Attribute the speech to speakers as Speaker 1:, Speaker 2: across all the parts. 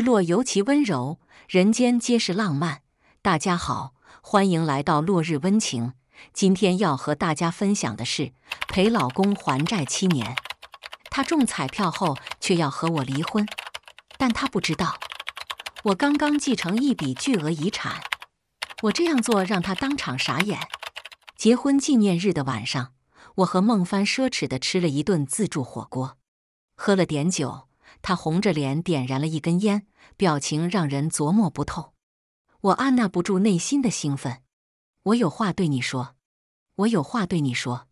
Speaker 1: 落尤其温柔，人间皆是浪漫。大家好，欢迎来到落日温情。今天要和大家分享的是陪老公还债七年，他中彩票后却要和我离婚，但他不知道我刚刚继承一笔巨额遗产。我这样做让他当场傻眼。结婚纪念日的晚上，我和孟帆奢侈的吃了一顿自助火锅，喝了点酒，他红着脸点燃了一根烟。表情让人琢磨不透，我按捺不住内心的兴奋，我有话对你说，我有话对你说，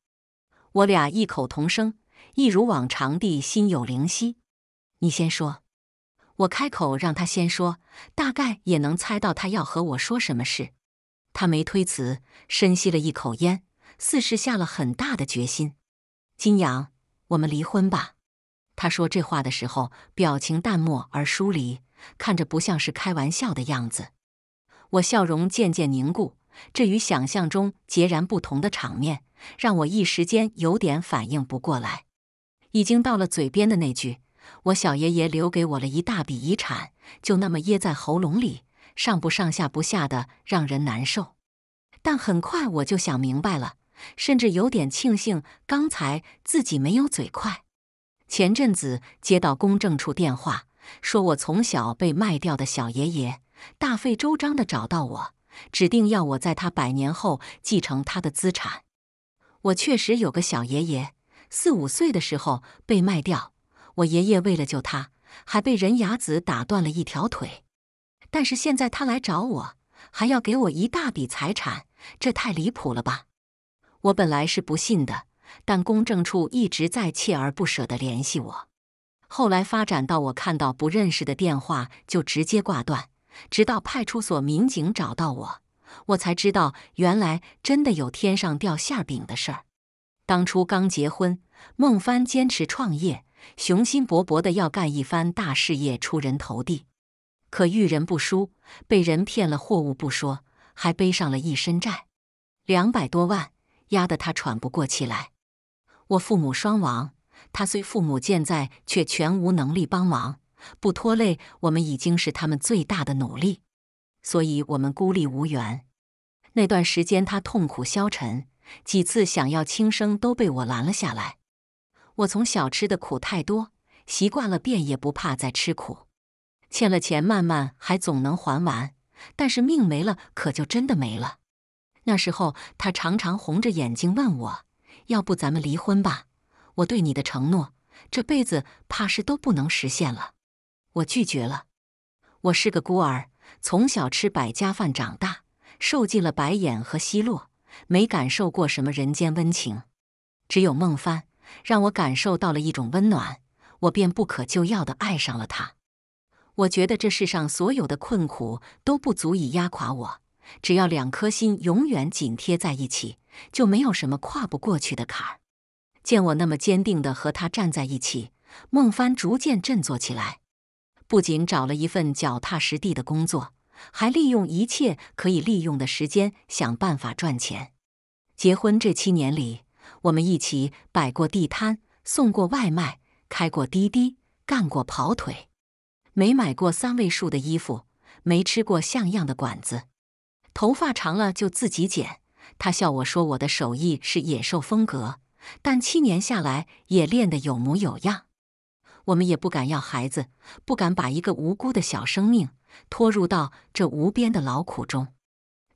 Speaker 1: 我俩异口同声，一如往常地心有灵犀。你先说，我开口让他先说，大概也能猜到他要和我说什么事。他没推辞，深吸了一口烟，似是下了很大的决心。金阳，我们离婚吧。他说这话的时候，表情淡漠而疏离。看着不像是开玩笑的样子，我笑容渐渐凝固。这与想象中截然不同的场面，让我一时间有点反应不过来。已经到了嘴边的那句“我小爷爷留给我了一大笔遗产”，就那么噎在喉咙里，上不上下不下的，让人难受。但很快我就想明白了，甚至有点庆幸刚才自己没有嘴快。前阵子接到公证处电话。说我从小被卖掉的小爷爷，大费周章地找到我，指定要我在他百年后继承他的资产。我确实有个小爷爷，四五岁的时候被卖掉，我爷爷为了救他，还被人牙子打断了一条腿。但是现在他来找我，还要给我一大笔财产，这太离谱了吧！我本来是不信的，但公证处一直在锲而不舍地联系我。后来发展到我看到不认识的电话就直接挂断，直到派出所民警找到我，我才知道原来真的有天上掉馅饼的事儿。当初刚结婚，孟帆坚持创业，雄心勃勃的要干一番大事业，出人头地。可遇人不淑，被人骗了货物不说，还背上了一身债，两百多万，压得他喘不过气来。我父母双亡。他虽父母健在，却全无能力帮忙，不拖累我们已经是他们最大的努力。所以，我们孤立无援。那段时间，他痛苦消沉，几次想要轻生，都被我拦了下来。我从小吃的苦太多，习惯了，便也不怕再吃苦。欠了钱，慢慢还总能还完；但是命没了，可就真的没了。那时候，他常常红着眼睛问我：“要不咱们离婚吧？”我对你的承诺，这辈子怕是都不能实现了。我拒绝了。我是个孤儿，从小吃百家饭长大，受尽了白眼和奚落，没感受过什么人间温情。只有孟帆让我感受到了一种温暖，我便不可救药地爱上了他。我觉得这世上所有的困苦都不足以压垮我，只要两颗心永远紧贴在一起，就没有什么跨不过去的坎儿。见我那么坚定地和他站在一起，孟帆逐渐振作起来，不仅找了一份脚踏实地的工作，还利用一切可以利用的时间想办法赚钱。结婚这七年里，我们一起摆过地摊，送过外卖，开过滴滴，干过跑腿，没买过三位数的衣服，没吃过像样的馆子。头发长了就自己剪，他笑我说我的手艺是野兽风格。但七年下来也练得有模有样，我们也不敢要孩子，不敢把一个无辜的小生命拖入到这无边的劳苦中。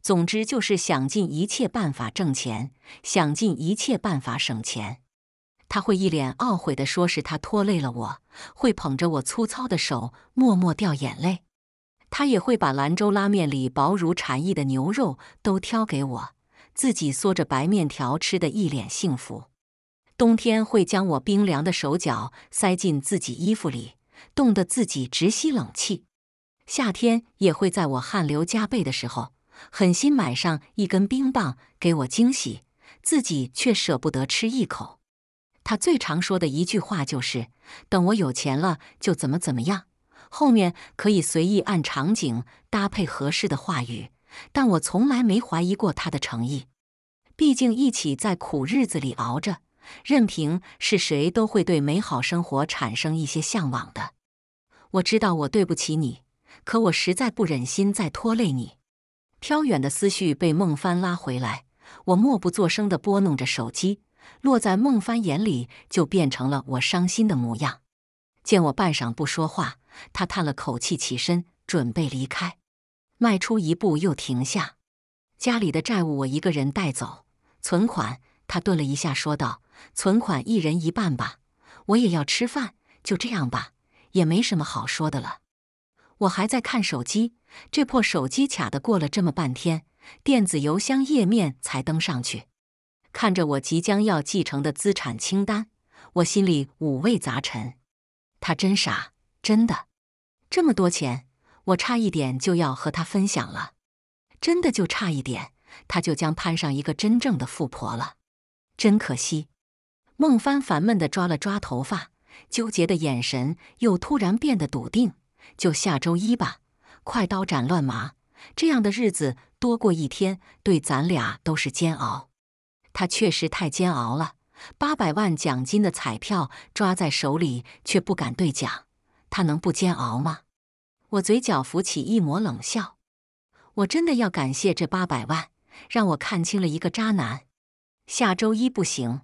Speaker 1: 总之就是想尽一切办法挣钱，想尽一切办法省钱。他会一脸懊悔地说：“是他拖累了我。”会捧着我粗糙的手，默默掉眼泪。他也会把兰州拉面里薄如蝉翼的牛肉都挑给我，自己嗦着白面条吃得一脸幸福。冬天会将我冰凉的手脚塞进自己衣服里，冻得自己直吸冷气；夏天也会在我汗流浃背的时候，狠心买上一根冰棒给我惊喜，自己却舍不得吃一口。他最常说的一句话就是：“等我有钱了，就怎么怎么样。”后面可以随意按场景搭配合适的话语，但我从来没怀疑过他的诚意。毕竟一起在苦日子里熬着。任凭是谁，都会对美好生活产生一些向往的。我知道我对不起你，可我实在不忍心再拖累你。飘远的思绪被孟帆拉回来，我默不作声地拨弄着手机，落在孟帆眼里就变成了我伤心的模样。见我半晌不说话，他叹了口气，起身准备离开，迈出一步又停下。家里的债务我一个人带走，存款。他顿了一下，说道。存款一人一半吧，我也要吃饭，就这样吧，也没什么好说的了。我还在看手机，这破手机卡的，过了这么半天，电子邮箱页面才登上去。看着我即将要继承的资产清单，我心里五味杂陈。他真傻，真的，这么多钱，我差一点就要和他分享了，真的就差一点，他就将攀上一个真正的富婆了，真可惜。孟帆烦闷地抓了抓头发，纠结的眼神又突然变得笃定。就下周一吧，快刀斩乱麻。这样的日子多过一天，对咱俩都是煎熬。他确实太煎熬了。八百万奖金的彩票抓在手里，却不敢兑奖，他能不煎熬吗？我嘴角浮起一抹冷笑。我真的要感谢这八百万，让我看清了一个渣男。下周一不行。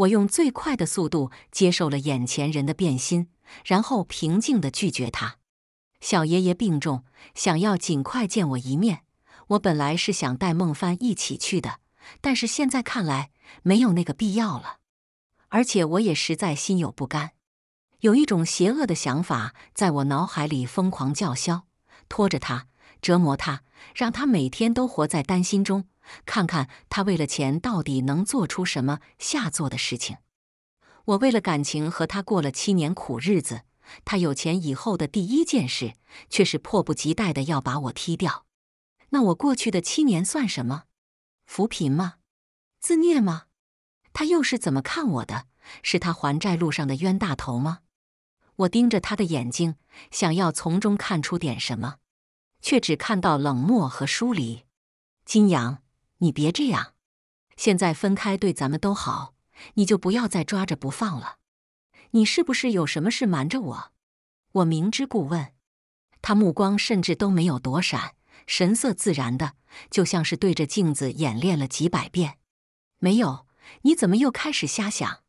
Speaker 1: 我用最快的速度接受了眼前人的变心，然后平静的拒绝他。小爷爷病重，想要尽快见我一面。我本来是想带孟帆一起去的，但是现在看来没有那个必要了。而且我也实在心有不甘，有一种邪恶的想法在我脑海里疯狂叫嚣，拖着他，折磨他，让他每天都活在担心中。看看他为了钱到底能做出什么下作的事情。我为了感情和他过了七年苦日子，他有钱以后的第一件事却是迫不及待的要把我踢掉。那我过去的七年算什么？扶贫吗？自虐吗？他又是怎么看我的？是他还债路上的冤大头吗？我盯着他的眼睛，想要从中看出点什么，却只看到冷漠和疏离。金阳。你别这样，现在分开对咱们都好，你就不要再抓着不放了。你是不是有什么事瞒着我？我明知故问。他目光甚至都没有躲闪，神色自然的，就像是对着镜子演练了几百遍。没有，你怎么又开始瞎想？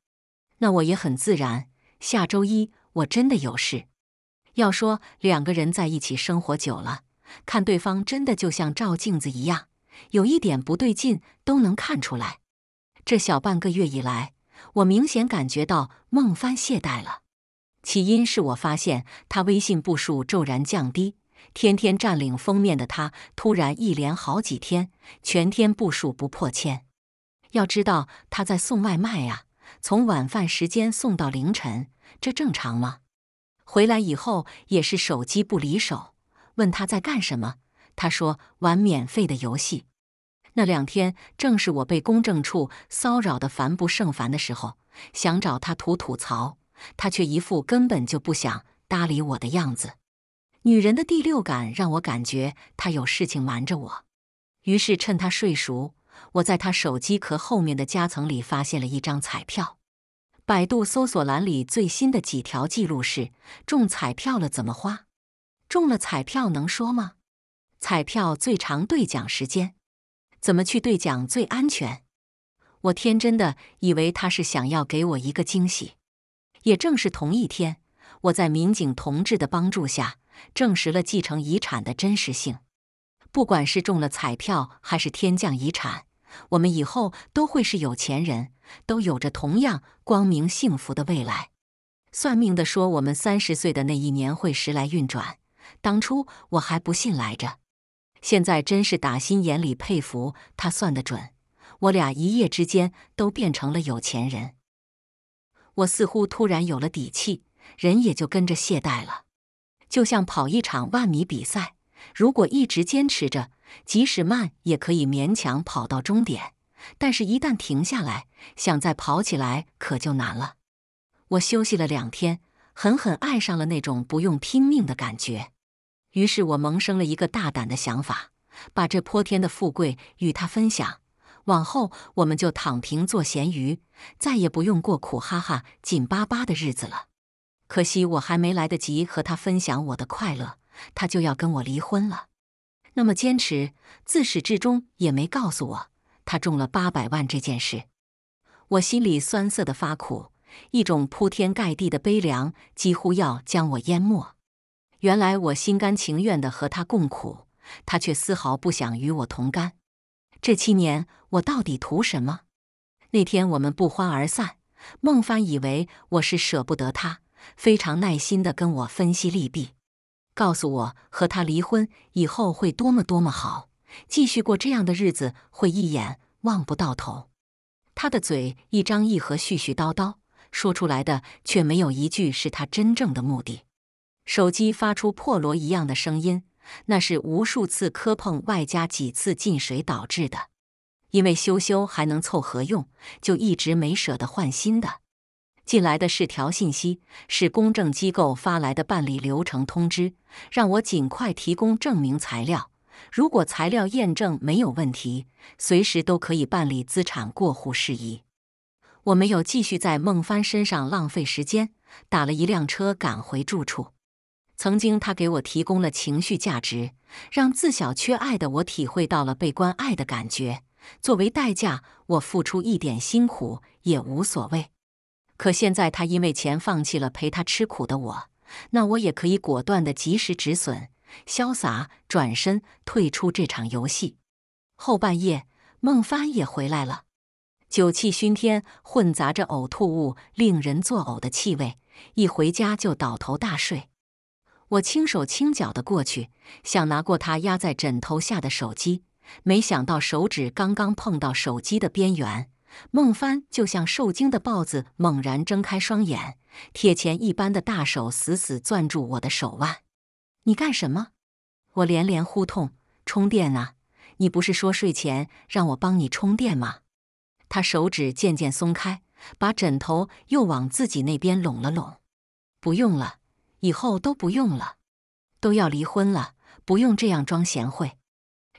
Speaker 1: 那我也很自然。下周一我真的有事。要说两个人在一起生活久了，看对方真的就像照镜子一样。有一点不对劲，都能看出来。这小半个月以来，我明显感觉到孟帆懈怠了。起因是我发现他微信步数骤然降低，天天占领封面的他，突然一连好几天全天步数不破千。要知道他在送外卖啊，从晚饭时间送到凌晨，这正常吗？回来以后也是手机不离手，问他在干什么。他说玩免费的游戏，那两天正是我被公证处骚扰的烦不胜烦的时候，想找他吐吐槽，他却一副根本就不想搭理我的样子。女人的第六感让我感觉他有事情瞒着我，于是趁他睡熟，我在他手机壳后面的夹层里发现了一张彩票。百度搜索栏里最新的几条记录是：中彩票了怎么花？中了彩票能说吗？彩票最长兑奖时间，怎么去兑奖最安全？我天真的以为他是想要给我一个惊喜。也正是同一天，我在民警同志的帮助下，证实了继承遗产的真实性。不管是中了彩票，还是天降遗产，我们以后都会是有钱人，都有着同样光明幸福的未来。算命的说，我们三十岁的那一年会时来运转。当初我还不信来着。现在真是打心眼里佩服他算得准，我俩一夜之间都变成了有钱人。我似乎突然有了底气，人也就跟着懈怠了。就像跑一场万米比赛，如果一直坚持着，即使慢也可以勉强跑到终点；但是，一旦停下来，想再跑起来可就难了。我休息了两天，狠狠爱上了那种不用拼命的感觉。于是我萌生了一个大胆的想法，把这泼天的富贵与他分享。往后我们就躺平做咸鱼，再也不用过苦哈哈、紧巴巴的日子了。可惜我还没来得及和他分享我的快乐，他就要跟我离婚了。那么坚持自始至终也没告诉我他中了八百万这件事，我心里酸涩的发苦，一种铺天盖地的悲凉几乎要将我淹没。原来我心甘情愿的和他共苦，他却丝毫不想与我同甘。这七年我到底图什么？那天我们不欢而散，孟帆以为我是舍不得他，非常耐心的跟我分析利弊，告诉我和他离婚以后会多么多么好，继续过这样的日子会一眼望不到头。他的嘴一张一合，絮絮叨叨，说出来的却没有一句是他真正的目的。手机发出破锣一样的声音，那是无数次磕碰外加几次进水导致的。因为修修还能凑合用，就一直没舍得换新的。进来的是条信息，是公证机构发来的办理流程通知，让我尽快提供证明材料。如果材料验证没有问题，随时都可以办理资产过户事宜。我没有继续在孟帆身上浪费时间，打了一辆车赶回住处。曾经，他给我提供了情绪价值，让自小缺爱的我体会到了被关爱的感觉。作为代价，我付出一点辛苦也无所谓。可现在，他因为钱放弃了陪他吃苦的我，那我也可以果断的及时止损，潇洒转身退出这场游戏。后半夜，孟帆也回来了，酒气熏天，混杂着呕吐物令人作呕的气味，一回家就倒头大睡。我轻手轻脚地过去，想拿过他压在枕头下的手机，没想到手指刚刚碰到手机的边缘，孟帆就像受惊的豹子，猛然睁开双眼，铁钳一般的大手死死攥住我的手腕。“你干什么？”我连连呼痛，“充电啊！你不是说睡前让我帮你充电吗？”他手指渐渐松开，把枕头又往自己那边拢了拢。“不用了。”以后都不用了，都要离婚了，不用这样装贤惠。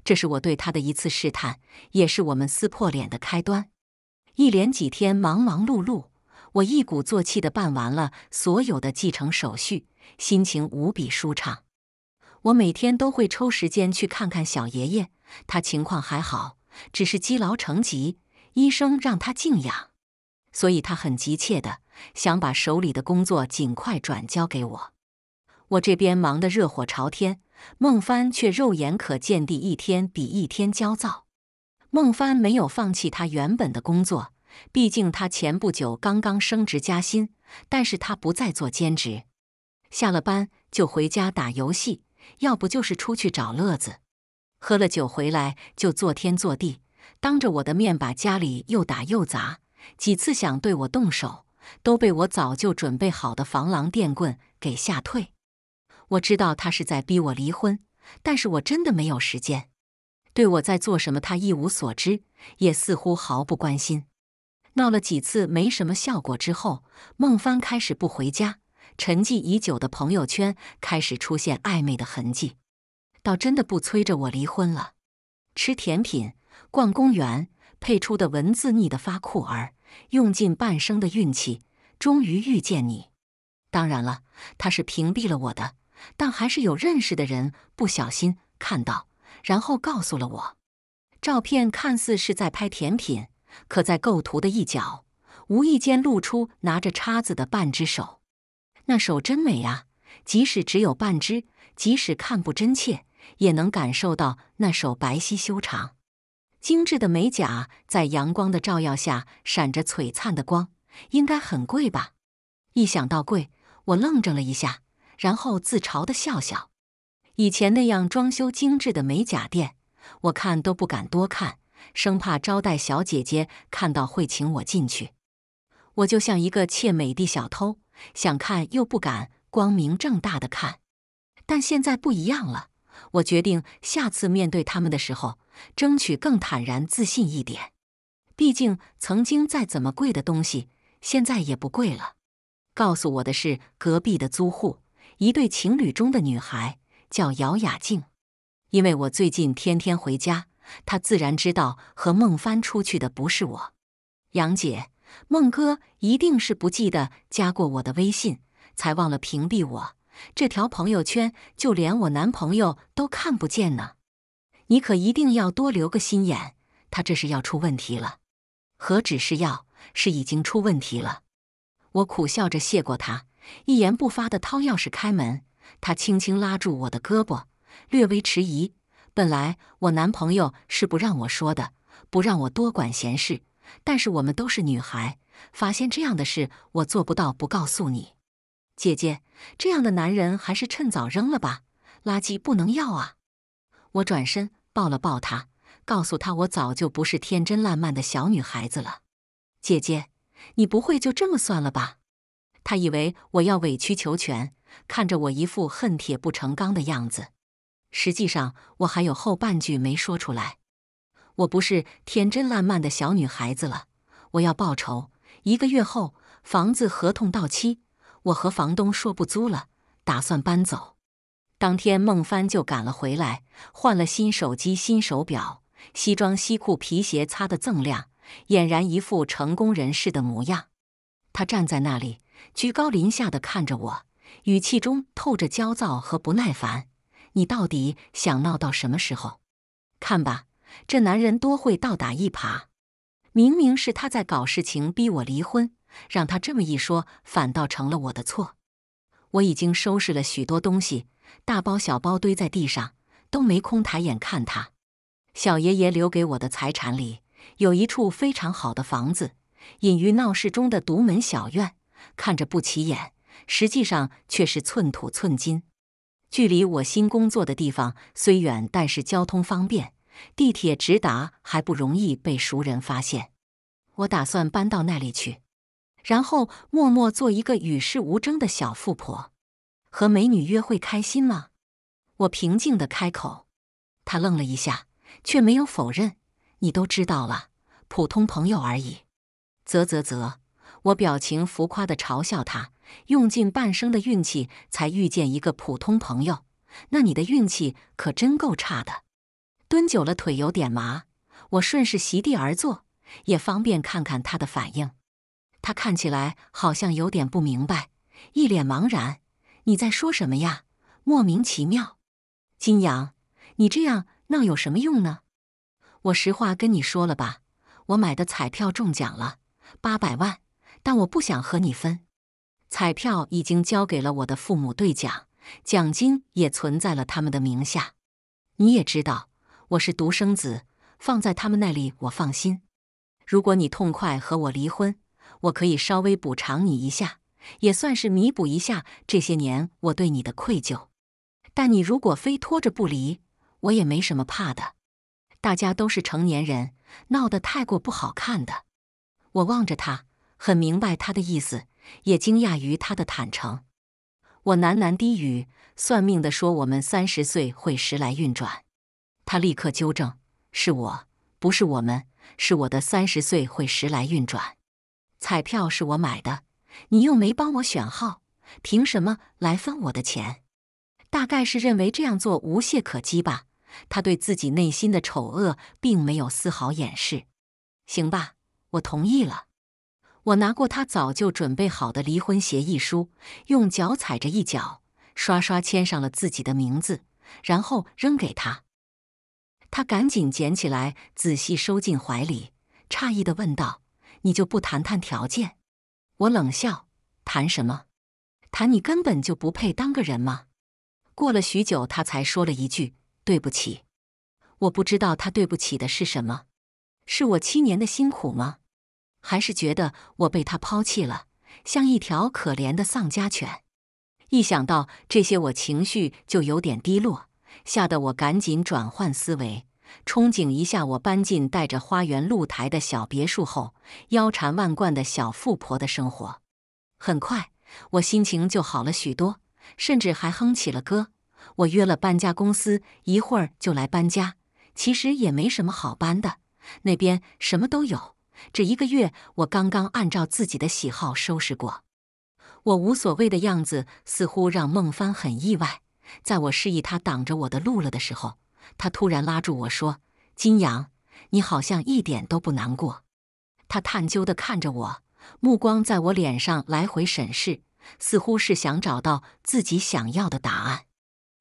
Speaker 1: 这是我对她的一次试探，也是我们撕破脸的开端。一连几天忙忙碌碌，我一鼓作气的办完了所有的继承手续，心情无比舒畅。我每天都会抽时间去看看小爷爷，他情况还好，只是积劳成疾，医生让他静养，所以他很急切的想把手里的工作尽快转交给我。我这边忙得热火朝天，孟帆却肉眼可见地一天比一天焦躁。孟帆没有放弃他原本的工作，毕竟他前不久刚刚升职加薪。但是他不再做兼职，下了班就回家打游戏，要不就是出去找乐子。喝了酒回来就作天作地，当着我的面把家里又打又砸，几次想对我动手，都被我早就准备好的防狼电棍给吓退。我知道他是在逼我离婚，但是我真的没有时间。对我在做什么，他一无所知，也似乎毫不关心。闹了几次没什么效果之后，孟帆开始不回家，沉寂已久的朋友圈开始出现暧昧的痕迹，倒真的不催着我离婚了。吃甜品，逛公园，配出的文字腻得发酷儿，用尽半生的运气，终于遇见你。当然了，他是屏蔽了我的。但还是有认识的人不小心看到，然后告诉了我。照片看似是在拍甜品，可在构图的一角，无意间露出拿着叉子的半只手。那手真美啊！即使只有半只，即使看不真切，也能感受到那手白皙修长、精致的美甲，在阳光的照耀下闪着璀璨的光。应该很贵吧？一想到贵，我愣怔了一下。然后自嘲地笑笑，以前那样装修精致的美甲店，我看都不敢多看，生怕招待小姐姐看到会请我进去。我就像一个窃美的小偷，想看又不敢光明正大的看。但现在不一样了，我决定下次面对他们的时候，争取更坦然自信一点。毕竟曾经再怎么贵的东西，现在也不贵了。告诉我的是隔壁的租户。一对情侣中的女孩叫姚雅静，因为我最近天天回家，她自然知道和孟帆出去的不是我。杨姐，孟哥一定是不记得加过我的微信，才忘了屏蔽我。这条朋友圈就连我男朋友都看不见呢。你可一定要多留个心眼，他这是要出问题了。何止是要，是已经出问题了。我苦笑着谢过他。一言不发地掏钥匙开门，他轻轻拉住我的胳膊，略微迟疑。本来我男朋友是不让我说的，不让我多管闲事。但是我们都是女孩，发现这样的事，我做不到不告诉你。姐姐，这样的男人还是趁早扔了吧，垃圾不能要啊。我转身抱了抱他，告诉他我早就不是天真烂漫的小女孩子了。姐姐，你不会就这么算了吧？他以为我要委曲求全，看着我一副恨铁不成钢的样子。实际上，我还有后半句没说出来。我不是天真烂漫的小女孩子了，我要报仇。一个月后，房子合同到期，我和房东说不租了，打算搬走。当天，孟帆就赶了回来，换了新手机、新手表、西装、西裤、皮鞋，擦得锃亮，俨然一副成功人士的模样。他站在那里。居高临下的看着我，语气中透着焦躁和不耐烦。你到底想闹到什么时候？看吧，这男人多会倒打一耙。明明是他在搞事情，逼我离婚，让他这么一说，反倒成了我的错。我已经收拾了许多东西，大包小包堆在地上，都没空抬眼看他。小爷爷留给我的财产里有一处非常好的房子，隐于闹市中的独门小院。看着不起眼，实际上却是寸土寸金。距离我新工作的地方虽远，但是交通方便，地铁直达，还不容易被熟人发现。我打算搬到那里去，然后默默做一个与世无争的小富婆。和美女约会开心吗？我平静地开口。他愣了一下，却没有否认。你都知道了，普通朋友而已。啧啧啧。我表情浮夸地嘲笑他，用尽半生的运气才遇见一个普通朋友，那你的运气可真够差的。蹲久了腿有点麻，我顺势席地而坐，也方便看看他的反应。他看起来好像有点不明白，一脸茫然。你在说什么呀？莫名其妙。金阳，你这样闹有什么用呢？我实话跟你说了吧，我买的彩票中奖了，八百万。但我不想和你分，彩票已经交给了我的父母兑奖，奖金也存在了他们的名下。你也知道我是独生子，放在他们那里我放心。如果你痛快和我离婚，我可以稍微补偿你一下，也算是弥补一下这些年我对你的愧疚。但你如果非拖着不离，我也没什么怕的。大家都是成年人，闹得太过不好看的。我望着他。很明白他的意思，也惊讶于他的坦诚。我喃喃低语：“算命的说我们三十岁会时来运转。”他立刻纠正：“是我，不是我们，是我的三十岁会时来运转。”彩票是我买的，你又没帮我选号，凭什么来分我的钱？大概是认为这样做无懈可击吧。他对自己内心的丑恶并没有丝毫掩饰。行吧，我同意了。我拿过他早就准备好的离婚协议书，用脚踩着一脚，刷刷签上了自己的名字，然后扔给他。他赶紧捡起来，仔细收进怀里，诧异地问道：“你就不谈谈条件？”我冷笑：“谈什么？谈你根本就不配当个人吗？”过了许久，他才说了一句：“对不起。”我不知道他对不起的是什么，是我七年的辛苦吗？还是觉得我被他抛弃了，像一条可怜的丧家犬。一想到这些，我情绪就有点低落，吓得我赶紧转换思维，憧憬一下我搬进带着花园露台的小别墅后，腰缠万贯的小富婆的生活。很快，我心情就好了许多，甚至还哼起了歌。我约了搬家公司，一会儿就来搬家。其实也没什么好搬的，那边什么都有。这一个月，我刚刚按照自己的喜好收拾过。我无所谓的样子，似乎让孟帆很意外。在我示意他挡着我的路了的时候，他突然拉住我说：“金阳，你好像一点都不难过。”他探究的看着我，目光在我脸上来回审视，似乎是想找到自己想要的答案。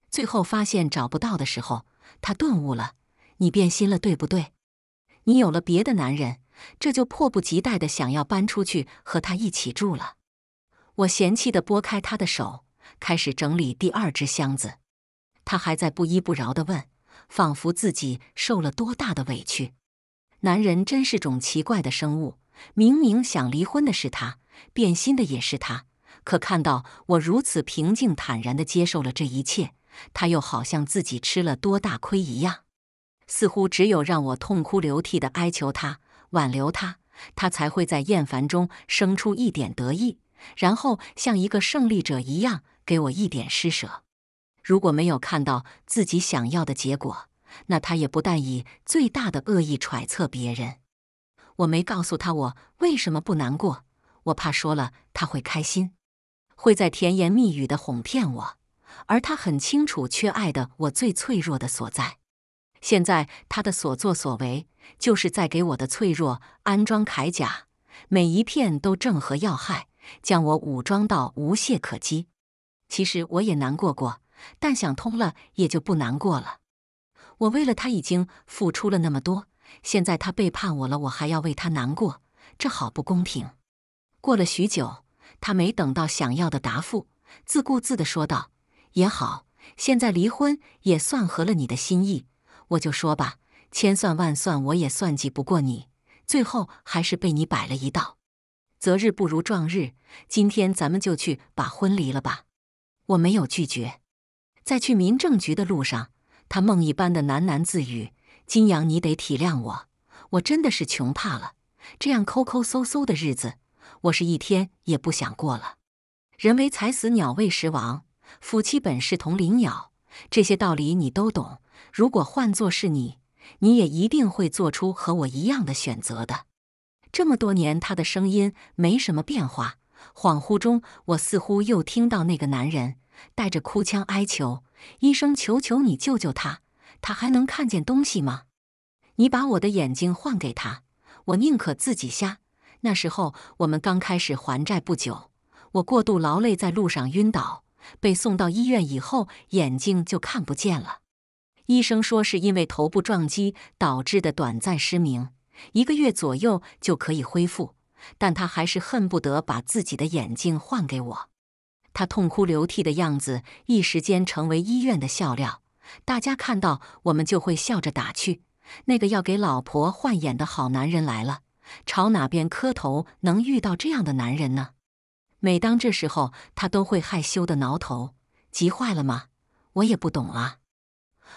Speaker 1: 最后发现找不到的时候，他顿悟了：“你变心了，对不对？你有了别的男人。”这就迫不及待的想要搬出去和他一起住了。我嫌弃的拨开他的手，开始整理第二只箱子。他还在不依不饶的问，仿佛自己受了多大的委屈。男人真是种奇怪的生物，明明想离婚的是他，变心的也是他，可看到我如此平静坦然的接受了这一切，他又好像自己吃了多大亏一样，似乎只有让我痛哭流涕的哀求他。挽留他，他才会在厌烦中生出一点得意，然后像一个胜利者一样给我一点施舍。如果没有看到自己想要的结果，那他也不但以最大的恶意揣测别人。我没告诉他我为什么不难过，我怕说了他会开心，会在甜言蜜语的哄骗我，而他很清楚缺爱的我最脆弱的所在。现在他的所作所为。就是在给我的脆弱安装铠甲，每一片都正合要害，将我武装到无懈可击。其实我也难过过，但想通了也就不难过了。我为了他已经付出了那么多，现在他背叛我了，我还要为他难过，这好不公平。过了许久，他没等到想要的答复，自顾自地说道：“也好，现在离婚也算合了你的心意，我就说吧。”千算万算，我也算计不过你，最后还是被你摆了一道。择日不如撞日，今天咱们就去把婚离了吧。我没有拒绝。在去民政局的路上，他梦一般的喃喃自语：“金阳，你得体谅我，我真的是穷怕了。这样抠抠搜搜的日子，我是一天也不想过了。人为财死，鸟为食亡，夫妻本是同林鸟，这些道理你都懂。如果换作是你。”你也一定会做出和我一样的选择的。这么多年，他的声音没什么变化。恍惚中，我似乎又听到那个男人带着哭腔哀求：“医生，求求你救救他！他还能看见东西吗？你把我的眼睛换给他，我宁可自己瞎。”那时候，我们刚开始还债不久，我过度劳累，在路上晕倒，被送到医院以后，眼睛就看不见了。医生说，是因为头部撞击导致的短暂失明，一个月左右就可以恢复。但他还是恨不得把自己的眼镜换给我。他痛哭流涕的样子，一时间成为医院的笑料。大家看到我们就会笑着打趣：“那个要给老婆换眼的好男人来了，朝哪边磕头？能遇到这样的男人呢？”每当这时候，他都会害羞的挠头，急坏了吗？我也不懂啊。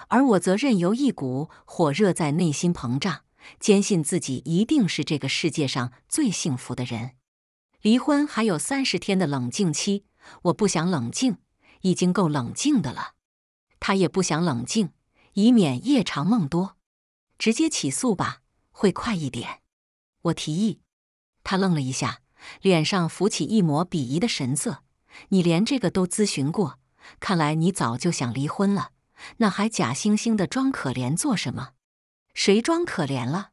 Speaker 1: 而我则任由一股火热在内心膨胀，坚信自己一定是这个世界上最幸福的人。离婚还有三十天的冷静期，我不想冷静，已经够冷静的了。他也不想冷静，以免夜长梦多。直接起诉吧，会快一点。我提议。他愣了一下，脸上浮起一抹鄙夷的神色。你连这个都咨询过，看来你早就想离婚了。那还假惺惺的装可怜做什么？谁装可怜了？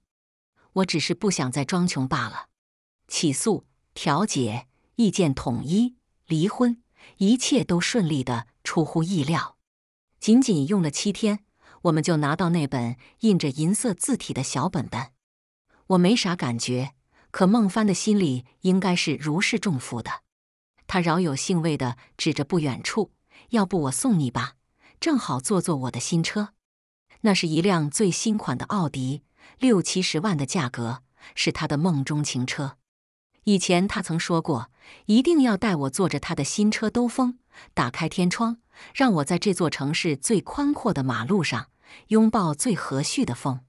Speaker 1: 我只是不想再装穷罢了。起诉、调解、意见统一、离婚，一切都顺利的出乎意料。仅仅用了七天，我们就拿到那本印着银色字体的小本本。我没啥感觉，可孟帆的心里应该是如释重负的。他饶有兴味地指着不远处：“要不我送你吧。”正好坐坐我的新车，那是一辆最新款的奥迪，六七十万的价格是他的梦中情车。以前他曾说过，一定要带我坐着他的新车兜风，打开天窗，让我在这座城市最宽阔的马路上拥抱最和煦的风。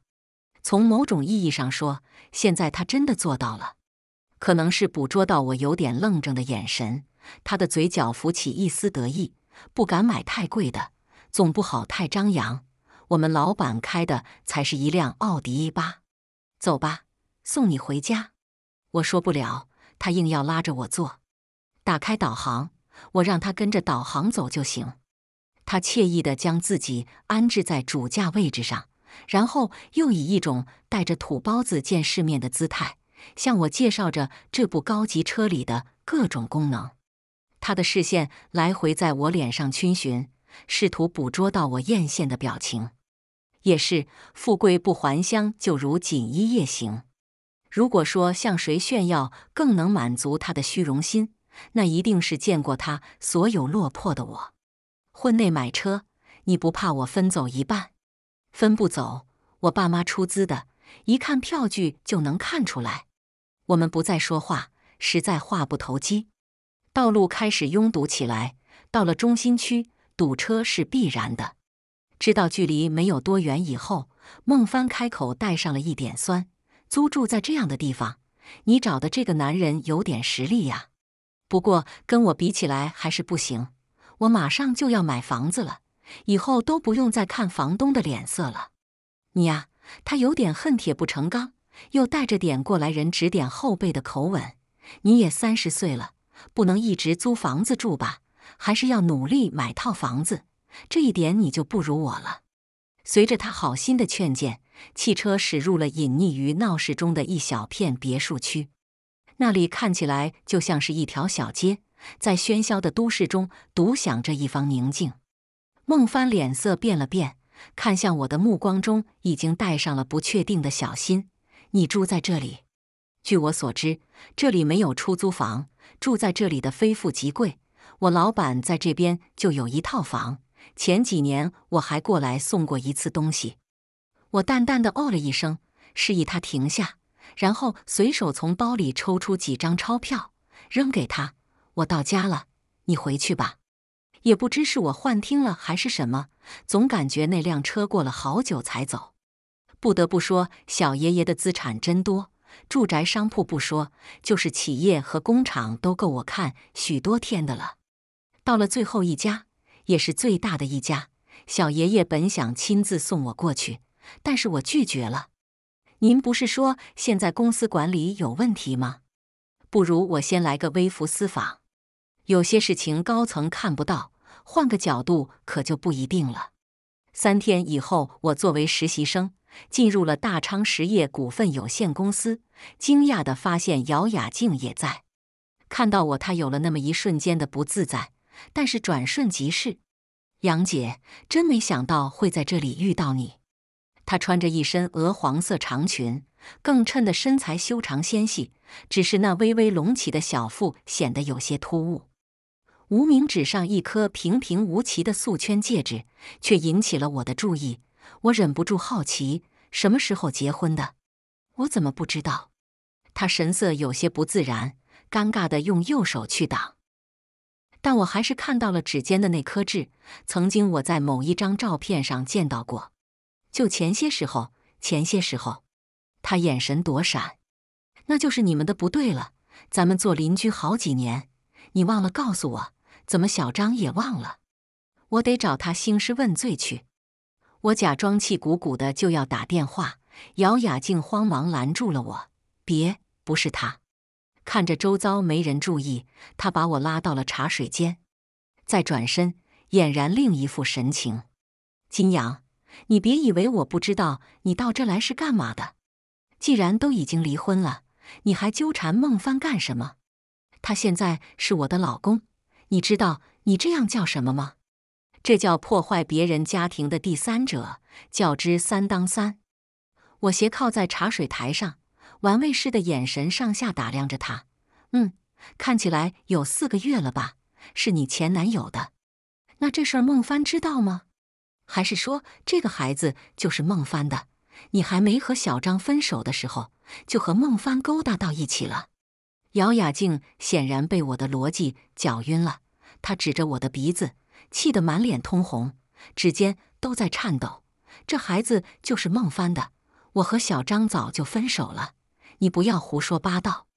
Speaker 1: 从某种意义上说，现在他真的做到了。可能是捕捉到我有点愣怔的眼神，他的嘴角浮起一丝得意。不敢买太贵的。总不好太张扬。我们老板开的才是一辆奥迪 A8，走吧，送你回家。我说不了，他硬要拉着我坐。打开导航，我让他跟着导航走就行。他惬意地将自己安置在主驾位置上，然后又以一种带着土包子见世面的姿态，向我介绍着这部高级车里的各种功能。他的视线来回在我脸上逡巡。试图捕捉到我艳羡的表情，也是富贵不还乡，就如锦衣夜行。如果说向谁炫耀更能满足他的虚荣心，那一定是见过他所有落魄的我。婚内买车，你不怕我分走一半？分不走，我爸妈出资的，一看票据就能看出来。我们不再说话，实在话不投机。道路开始拥堵起来，到了中心区。堵车是必然的，知道距离没有多远以后，孟帆开口带上了一点酸。租住在这样的地方，你找的这个男人有点实力呀。不过跟我比起来还是不行。我马上就要买房子了，以后都不用再看房东的脸色了。你呀，他有点恨铁不成钢，又带着点过来人指点后辈的口吻。你也三十岁了，不能一直租房子住吧？还是要努力买套房子，这一点你就不如我了。随着他好心的劝谏，汽车驶入了隐匿于闹市中的一小片别墅区。那里看起来就像是一条小街，在喧嚣的都市中独享着一方宁静。孟帆脸色变了变，看向我的目光中已经带上了不确定的小心。你住在这里？据我所知，这里没有出租房，住在这里的非富即贵。我老板在这边就有一套房，前几年我还过来送过一次东西。我淡淡的哦了一声，示意他停下，然后随手从包里抽出几张钞票扔给他。我到家了，你回去吧。也不知是我幻听了还是什么，总感觉那辆车过了好久才走。不得不说，小爷爷的资产真多，住宅、商铺不说，就是企业和工厂都够我看许多天的了。到了最后一家，也是最大的一家，小爷爷本想亲自送我过去，但是我拒绝了。您不是说现在公司管理有问题吗？不如我先来个微服私访，有些事情高层看不到，换个角度可就不一定了。三天以后，我作为实习生进入了大昌实业股份有限公司，惊讶的发现姚雅静也在。看到我，她有了那么一瞬间的不自在。但是转瞬即逝，杨姐，真没想到会在这里遇到你。她穿着一身鹅黄色长裙，更衬得身材修长纤细，只是那微微隆起的小腹显得有些突兀。无名指上一颗平平无奇的素圈戒指，却引起了我的注意。我忍不住好奇，什么时候结婚的？我怎么不知道？她神色有些不自然，尴尬的用右手去挡。但我还是看到了指尖的那颗痣，曾经我在某一张照片上见到过。就前些时候，前些时候，他眼神躲闪，那就是你们的不对了。咱们做邻居好几年，你忘了告诉我，怎么小张也忘了？我得找他兴师问罪去。我假装气鼓鼓的就要打电话，姚雅静慌忙拦住了我：“别，不是他。”看着周遭没人注意，他把我拉到了茶水间，再转身，俨然另一副神情。金阳，你别以为我不知道你到这来是干嘛的。既然都已经离婚了，你还纠缠孟帆干什么？他现在是我的老公，你知道你这样叫什么吗？这叫破坏别人家庭的第三者，叫之三当三。我斜靠在茶水台上。玩味似的，眼神上下打量着她。嗯，看起来有四个月了吧？是你前男友的？那这事儿孟帆知道吗？还是说这个孩子就是孟帆的？你还没和小张分手的时候，就和孟帆勾搭到一起了？姚雅静显然被我的逻辑搅晕了，她指着我的鼻子，气得满脸通红，指尖都在颤抖。这孩子就是孟帆的。我和小张早就分手了。你不要胡说八道，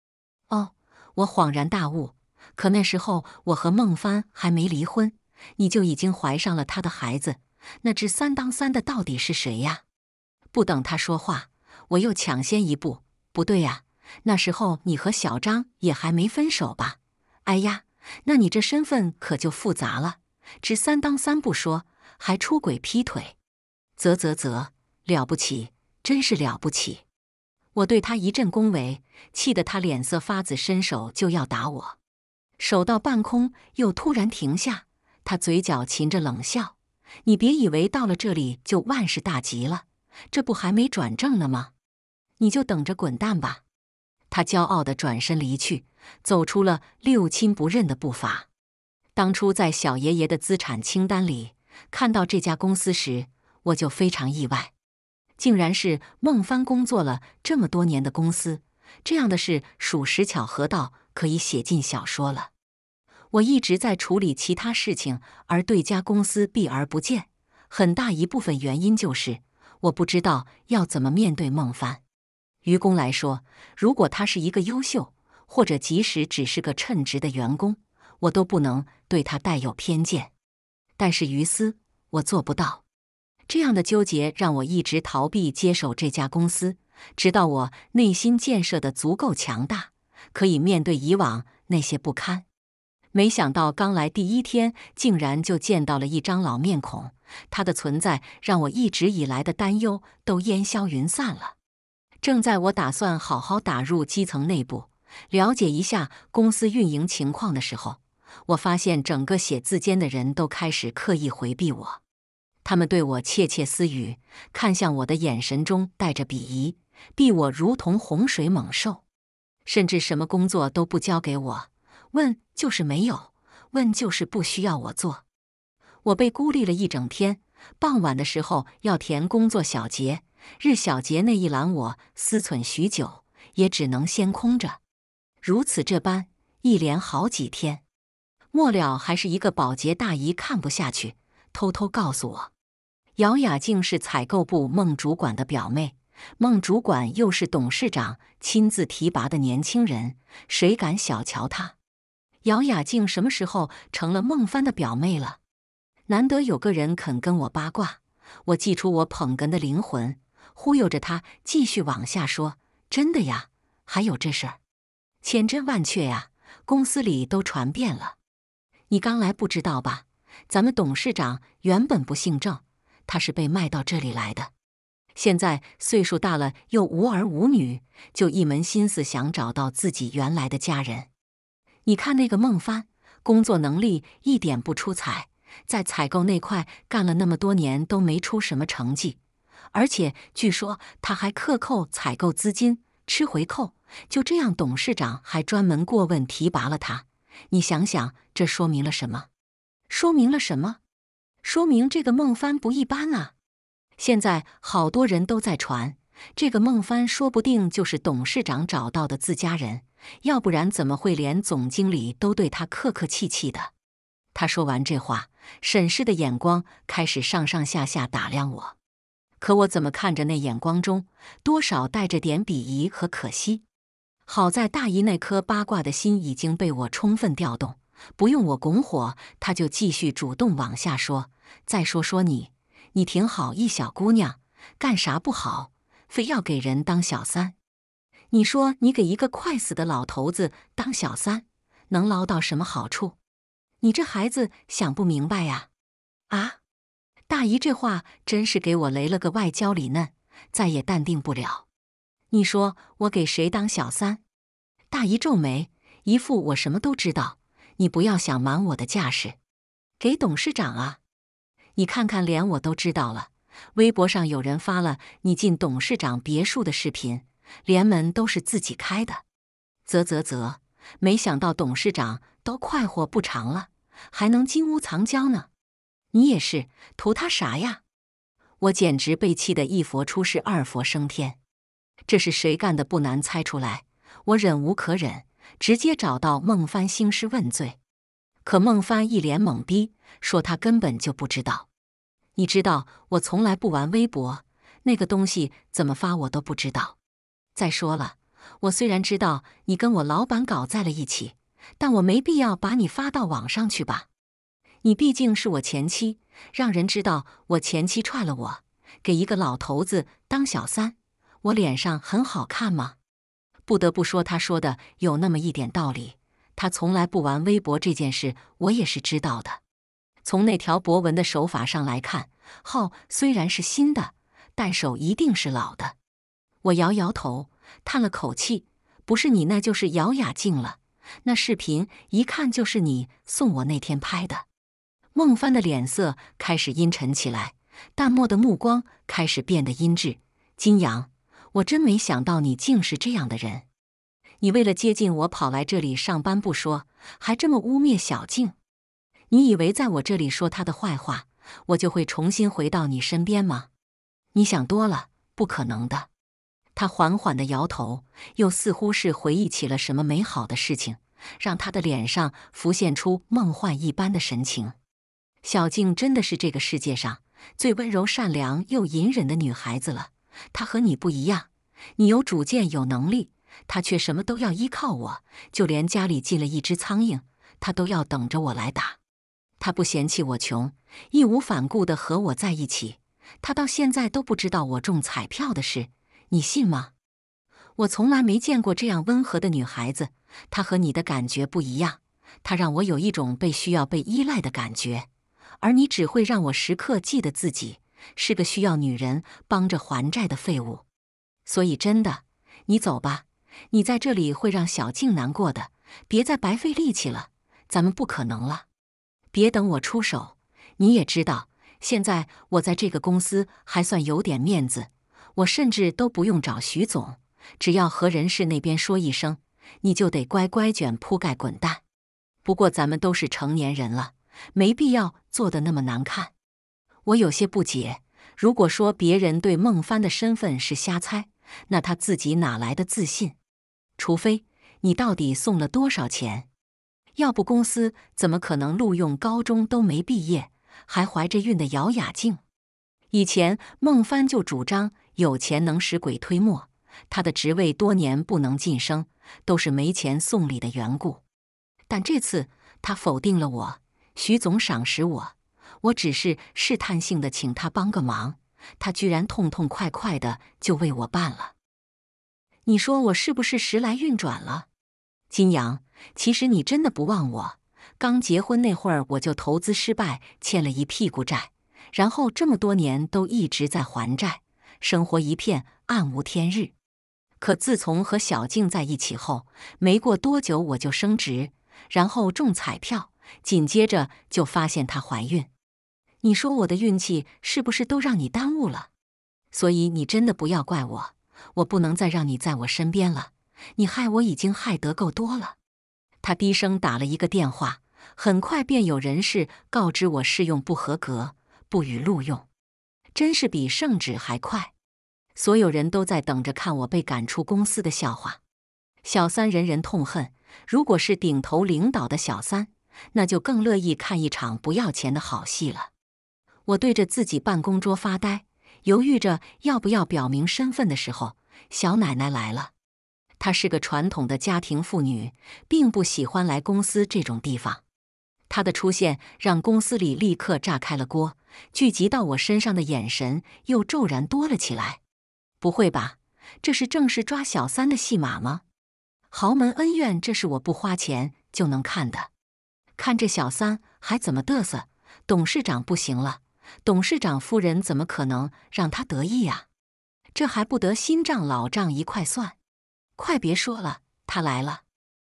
Speaker 1: 哦！我恍然大悟。可那时候我和孟帆还没离婚，你就已经怀上了他的孩子。那这三当三的到底是谁呀？不等他说话，我又抢先一步。不对呀，那时候你和小张也还没分手吧？哎呀，那你这身份可就复杂了。值三当三不说，还出轨劈腿，啧啧啧，了不起，真是了不起。我对他一阵恭维，气得他脸色发紫，伸手就要打我，手到半空又突然停下。他嘴角噙着冷笑：“你别以为到了这里就万事大吉了，这不还没转正了吗？你就等着滚蛋吧！”他骄傲地转身离去，走出了六亲不认的步伐。当初在小爷爷的资产清单里看到这家公司时，我就非常意外。竟然是孟帆工作了这么多年的公司，这样的事属实巧合到可以写进小说了。我一直在处理其他事情，而对家公司避而不见，很大一部分原因就是我不知道要怎么面对孟帆。于公来说，如果他是一个优秀，或者即使只是个称职的员工，我都不能对他带有偏见。但是于私，我做不到。这样的纠结让我一直逃避接手这家公司，直到我内心建设的足够强大，可以面对以往那些不堪。没想到刚来第一天，竟然就见到了一张老面孔，他的存在让我一直以来的担忧都烟消云散了。正在我打算好好打入基层内部，了解一下公司运营情况的时候，我发现整个写字间的人都开始刻意回避我。他们对我窃窃私语，看向我的眼神中带着鄙夷，避我如同洪水猛兽，甚至什么工作都不交给我，问就是没有，问就是不需要我做。我被孤立了一整天。傍晚的时候要填工作小结、日小结那一栏，我思忖许久，也只能先空着。如此这般，一连好几天，末了还是一个保洁大姨看不下去，偷偷告诉我。姚雅静是采购部孟主管的表妹，孟主管又是董事长亲自提拔的年轻人，谁敢小瞧他？姚雅静什么时候成了孟帆的表妹了？难得有个人肯跟我八卦，我祭出我捧哏的灵魂，忽悠着他继续往下说。真的呀，还有这事儿，千真万确呀，公司里都传遍了。你刚来不知道吧？咱们董事长原本不姓郑。他是被卖到这里来的，现在岁数大了，又无儿无女，就一门心思想找到自己原来的家人。你看那个孟帆，工作能力一点不出彩，在采购那块干了那么多年都没出什么成绩，而且据说他还克扣采购资金，吃回扣。就这样，董事长还专门过问提拔了他。你想想，这说明了什么？说明了什么？说明这个孟帆不一般啊！现在好多人都在传，这个孟帆说不定就是董事长找到的自家人，要不然怎么会连总经理都对他客客气气的？他说完这话，沈氏的眼光开始上上下下打量我，可我怎么看着那眼光中多少带着点鄙夷和可惜。好在大姨那颗八卦的心已经被我充分调动，不用我拱火，他就继续主动往下说。再说说你，你挺好一小姑娘，干啥不好？非要给人当小三？你说你给一个快死的老头子当小三，能捞到什么好处？你这孩子想不明白呀！啊，大姨这话真是给我雷了个外焦里嫩，再也淡定不了。你说我给谁当小三？大姨皱眉，一副我什么都知道，你不要想瞒我的架势。给董事长啊！你看看，连我都知道了。微博上有人发了你进董事长别墅的视频，连门都是自己开的。啧啧啧，没想到董事长都快活不长了，还能金屋藏娇呢。你也是，图他啥呀？我简直被气得一佛出世，二佛升天。这是谁干的？不难猜出来。我忍无可忍，直接找到孟帆兴师问罪。可孟帆一脸懵逼，说：“他根本就不知道。你知道我从来不玩微博，那个东西怎么发我都不知道。再说了，我虽然知道你跟我老板搞在了一起，但我没必要把你发到网上去吧？你毕竟是我前妻，让人知道我前妻踹了我，给一个老头子当小三，我脸上很好看吗？”不得不说，他说的有那么一点道理。他从来不玩微博这件事，我也是知道的。从那条博文的手法上来看，号虽然是新的，但手一定是老的。我摇摇头，叹了口气：“不是你，那就是姚雅静了。那视频一看就是你送我那天拍的。”孟帆的脸色开始阴沉起来，淡漠的目光开始变得阴鸷。金阳，我真没想到你竟是这样的人。你为了接近我，跑来这里上班不说，还这么污蔑小静。你以为在我这里说她的坏话，我就会重新回到你身边吗？你想多了，不可能的。他缓缓的摇头，又似乎是回忆起了什么美好的事情，让他的脸上浮现出梦幻一般的神情。小静真的是这个世界上最温柔、善良又隐忍的女孩子了。她和你不一样，你有主见，有能力。他却什么都要依靠我，就连家里进了一只苍蝇，他都要等着我来打。他不嫌弃我穷，义无反顾的和我在一起。他到现在都不知道我中彩票的事，你信吗？我从来没见过这样温和的女孩子。她和你的感觉不一样，她让我有一种被需要、被依赖的感觉，而你只会让我时刻记得自己是个需要女人帮着还债的废物。所以，真的，你走吧。你在这里会让小静难过的，别再白费力气了。咱们不可能了，别等我出手。你也知道，现在我在这个公司还算有点面子，我甚至都不用找徐总，只要和人事那边说一声，你就得乖乖卷铺盖滚蛋。不过咱们都是成年人了，没必要做的那么难看。我有些不解，如果说别人对孟帆的身份是瞎猜，那他自己哪来的自信？除非你到底送了多少钱？要不公司怎么可能录用高中都没毕业还怀着孕的姚雅静？以前孟帆就主张有钱能使鬼推磨，他的职位多年不能晋升，都是没钱送礼的缘故。但这次他否定了我，徐总赏识我，我只是试探性的请他帮个忙，他居然痛痛快快的就为我办了。你说我是不是时来运转了？金阳，其实你真的不忘我。刚结婚那会儿，我就投资失败，欠了一屁股债，然后这么多年都一直在还债，生活一片暗无天日。可自从和小静在一起后，没过多久我就升职，然后中彩票，紧接着就发现她怀孕。你说我的运气是不是都让你耽误了？所以你真的不要怪我。我不能再让你在我身边了，你害我已经害得够多了。他低声打了一个电话，很快便有人事告知我试用不合格，不予录用。真是比圣旨还快。所有人都在等着看我被赶出公司的笑话。小三人人痛恨，如果是顶头领导的小三，那就更乐意看一场不要钱的好戏了。我对着自己办公桌发呆。犹豫着要不要表明身份的时候，小奶奶来了。她是个传统的家庭妇女，并不喜欢来公司这种地方。她的出现让公司里立刻炸开了锅，聚集到我身上的眼神又骤然多了起来。不会吧，这是正式抓小三的戏码吗？豪门恩怨，这是我不花钱就能看的？看这小三还怎么得瑟？董事长不行了。董事长夫人怎么可能让他得意啊？这还不得新账老账一块算？快别说了，他来了。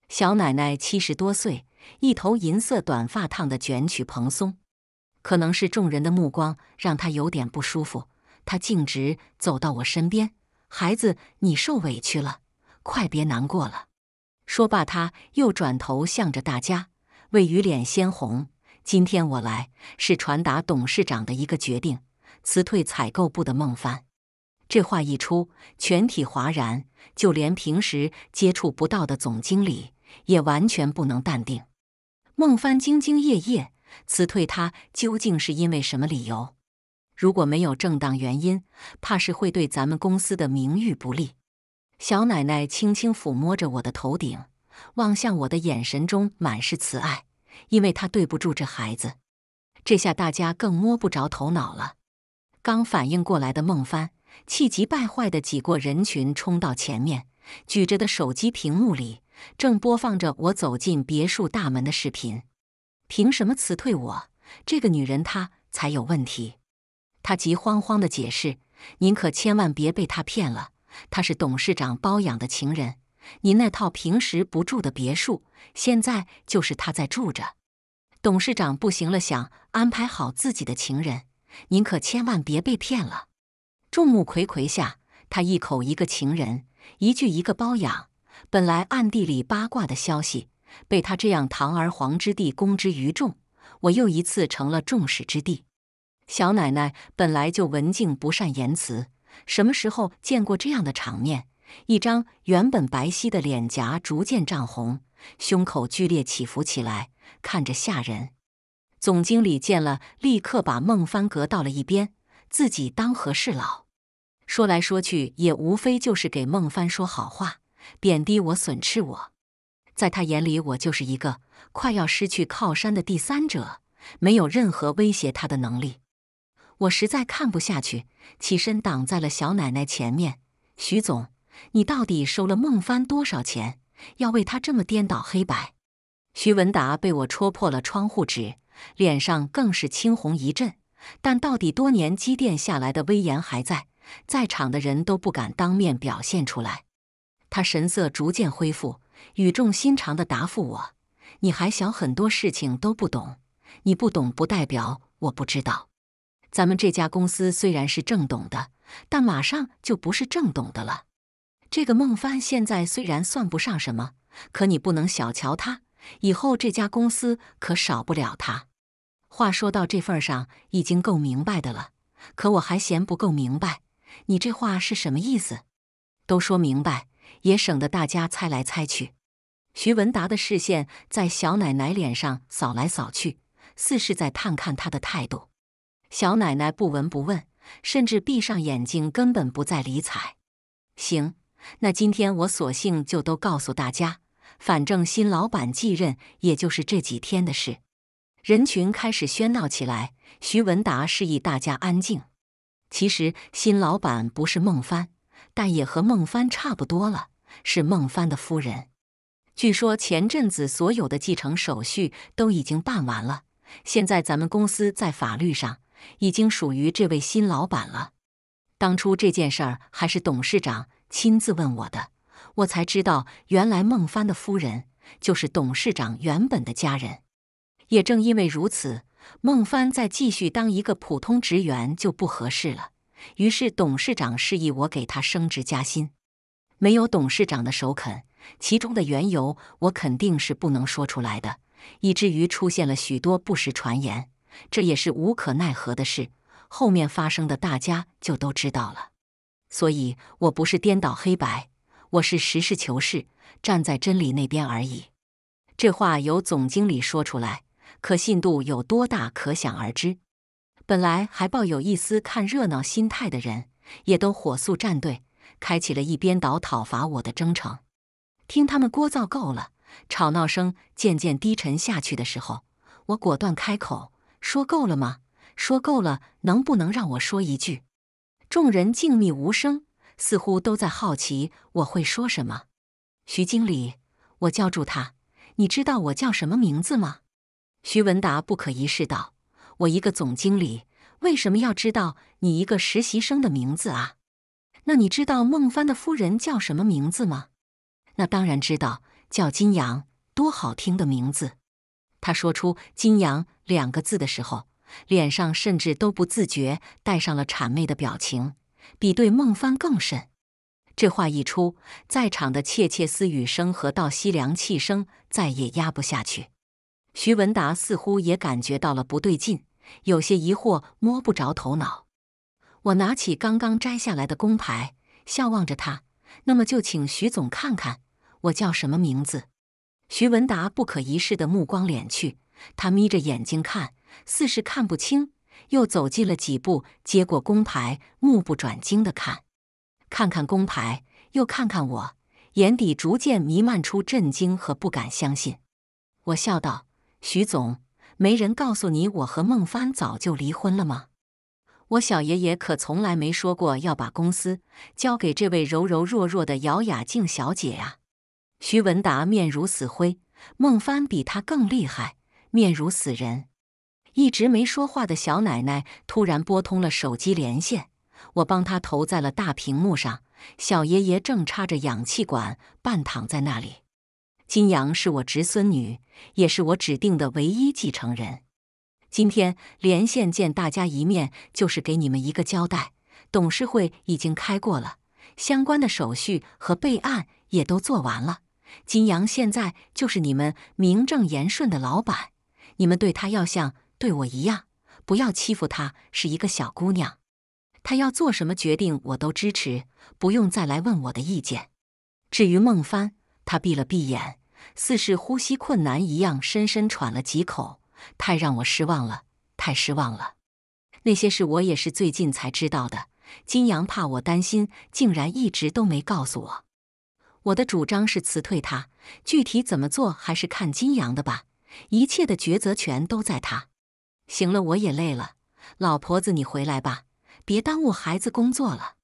Speaker 1: 小奶奶七十多岁，一头银色短发烫的卷曲蓬松，可能是众人的目光让她有点不舒服。她径直走到我身边，孩子，你受委屈了，快别难过了。说罢，她又转头向着大家，未雨脸鲜红。今天我来是传达董事长的一个决定，辞退采购部的孟帆。这话一出，全体哗然，就连平时接触不到的总经理也完全不能淡定。孟帆兢兢业业，辞退他究竟是因为什么理由？如果没有正当原因，怕是会对咱们公司的名誉不利。小奶奶轻轻抚摸着我的头顶，望向我的眼神中满是慈爱。因为他对不住这孩子，这下大家更摸不着头脑了。刚反应过来的孟帆气急败坏的挤过人群，冲到前面，举着的手机屏幕里正播放着我走进别墅大门的视频。凭什么辞退我？这个女人她才有问题。他急慌慌的解释：“您可千万别被他骗了，他是董事长包养的情人。”您那套平时不住的别墅，现在就是他在住着。董事长不行了，想安排好自己的情人，您可千万别被骗了。众目睽睽下，他一口一个情人，一句一个包养，本来暗地里八卦的消息，被他这样堂而皇之地公之于众，我又一次成了众矢之的。小奶奶本来就文静不善言辞，什么时候见过这样的场面？一张原本白皙的脸颊逐渐涨红，胸口剧烈起伏起来，看着吓人。总经理见了，立刻把孟帆隔到了一边，自己当和事佬。说来说去，也无非就是给孟帆说好话，贬低我，损斥我。在他眼里，我就是一个快要失去靠山的第三者，没有任何威胁他的能力。我实在看不下去，起身挡在了小奶奶前面，徐总。你到底收了孟帆多少钱？要为他这么颠倒黑白？徐文达被我戳破了窗户纸，脸上更是青红一阵，但到底多年积淀下来的威严还在，在场的人都不敢当面表现出来。他神色逐渐恢复，语重心长地答复我：“你还小，很多事情都不懂。你不懂不代表我不知道。咱们这家公司虽然是正董的，但马上就不是正董的了。”这个孟帆现在虽然算不上什么，可你不能小瞧他，以后这家公司可少不了他。话说到这份上，已经够明白的了，可我还嫌不够明白。你这话是什么意思？都说明白，也省得大家猜来猜去。徐文达的视线在小奶奶脸上扫来扫去，似是在探看她的态度。小奶奶不闻不问，甚至闭上眼睛，根本不再理睬。行。那今天我索性就都告诉大家，反正新老板继任也就是这几天的事。人群开始喧闹起来，徐文达示意大家安静。其实新老板不是孟帆，但也和孟帆差不多了，是孟帆的夫人。据说前阵子所有的继承手续都已经办完了，现在咱们公司在法律上已经属于这位新老板了。当初这件事儿还是董事长。亲自问我的，我才知道原来孟帆的夫人就是董事长原本的家人。也正因为如此，孟帆再继续当一个普通职员就不合适了。于是董事长示意我给他升职加薪。没有董事长的首肯，其中的缘由我肯定是不能说出来的，以至于出现了许多不实传言。这也是无可奈何的事。后面发生的，大家就都知道了。所以，我不是颠倒黑白，我是实事求是，站在真理那边而已。这话由总经理说出来，可信度有多大，可想而知。本来还抱有一丝看热闹心态的人，也都火速站队，开启了一边倒讨伐我的征程。听他们聒噪够了，吵闹声渐渐低沉下去的时候，我果断开口：“说够了吗？说够了，能不能让我说一句？”众人静谧无声，似乎都在好奇我会说什么。徐经理，我叫住他，你知道我叫什么名字吗？徐文达不可一世道：“我一个总经理，为什么要知道你一个实习生的名字啊？”那你知道孟帆的夫人叫什么名字吗？那当然知道，叫金阳，多好听的名字。他说出“金阳”两个字的时候。脸上甚至都不自觉带上了谄媚的表情，比对孟帆更甚。这话一出，在场的窃窃私语声和倒吸凉气声再也压不下去。徐文达似乎也感觉到了不对劲，有些疑惑，摸不着头脑。我拿起刚刚摘下来的工牌，笑望着他：“那么就请徐总看看，我叫什么名字？”徐文达不可一世的目光敛去，他眯着眼睛看。似是看不清，又走近了几步，接过工牌，目不转睛的看，看看工牌，又看看我，眼底逐渐弥漫出震惊和不敢相信。我笑道：“徐总，没人告诉你我和孟帆早就离婚了吗？我小爷爷可从来没说过要把公司交给这位柔柔弱弱的姚雅静小姐呀。”徐文达面如死灰，孟帆比他更厉害，面如死人。一直没说话的小奶奶突然拨通了手机连线，我帮她投在了大屏幕上。小爷爷正插着氧气管，半躺在那里。金阳是我侄孙女，也是我指定的唯一继承人。今天连线见大家一面，就是给你们一个交代。董事会已经开过了，相关的手续和备案也都做完了。金阳现在就是你们名正言顺的老板，你们对他要像。对我一样，不要欺负她，是一个小姑娘。她要做什么决定，我都支持，不用再来问我的意见。至于孟帆，他闭了闭眼，似是呼吸困难一样，深深喘了几口。太让我失望了，太失望了。那些事我也是最近才知道的。金阳怕我担心，竟然一直都没告诉我。我的主张是辞退他，具体怎么做还是看金阳的吧。一切的抉择权都在他。行了，我也累了，老婆子，你回来吧，别耽误孩子工作了。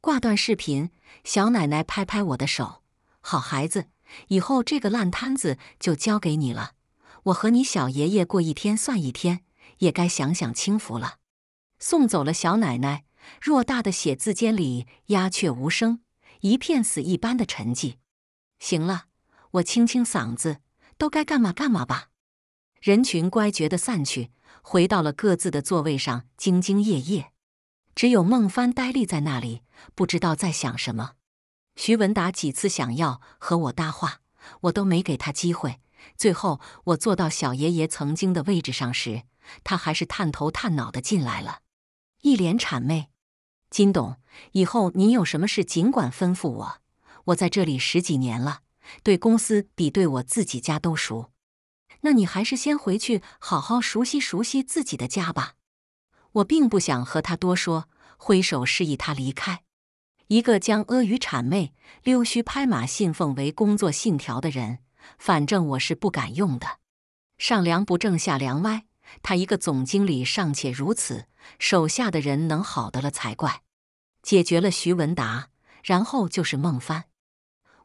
Speaker 1: 挂断视频，小奶奶拍拍我的手，好孩子，以后这个烂摊子就交给你了。我和你小爷爷过一天算一天，也该享享清福了。送走了小奶奶，偌大的写字间里鸦雀无声，一片死一般的沉寂。行了，我清清嗓子，都该干嘛干嘛吧。人群乖觉地散去，回到了各自的座位上，兢兢业业。只有孟帆呆立在那里，不知道在想什么。徐文达几次想要和我搭话，我都没给他机会。最后，我坐到小爷爷曾经的位置上时，他还是探头探脑地进来了，一脸谄媚：“金董，以后您有什么事尽管吩咐我，我在这里十几年了，对公司比对我自己家都熟。”那你还是先回去，好好熟悉熟悉自己的家吧。我并不想和他多说，挥手示意他离开。一个将阿谀谄媚、溜须拍马信奉为工作信条的人，反正我是不敢用的。上梁不正下梁歪，他一个总经理尚且如此，手下的人能好的了才怪。解决了徐文达，然后就是孟帆，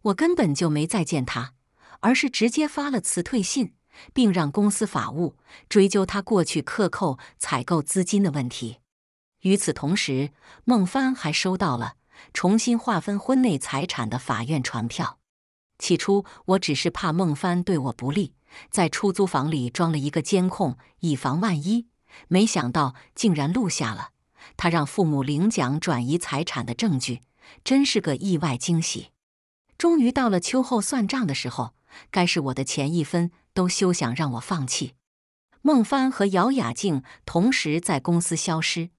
Speaker 1: 我根本就没再见他，而是直接发了辞退信。并让公司法务追究他过去克扣采购资金的问题。与此同时，孟帆还收到了重新划分婚内财产的法院传票。起初，我只是怕孟帆对我不利，在出租房里装了一个监控，以防万一。没想到，竟然录下了他让父母领奖转移财产的证据，真是个意外惊喜。终于到了秋后算账的时候，该是我的钱一分。都休想让我放弃！孟帆和姚雅静同时在公司消失，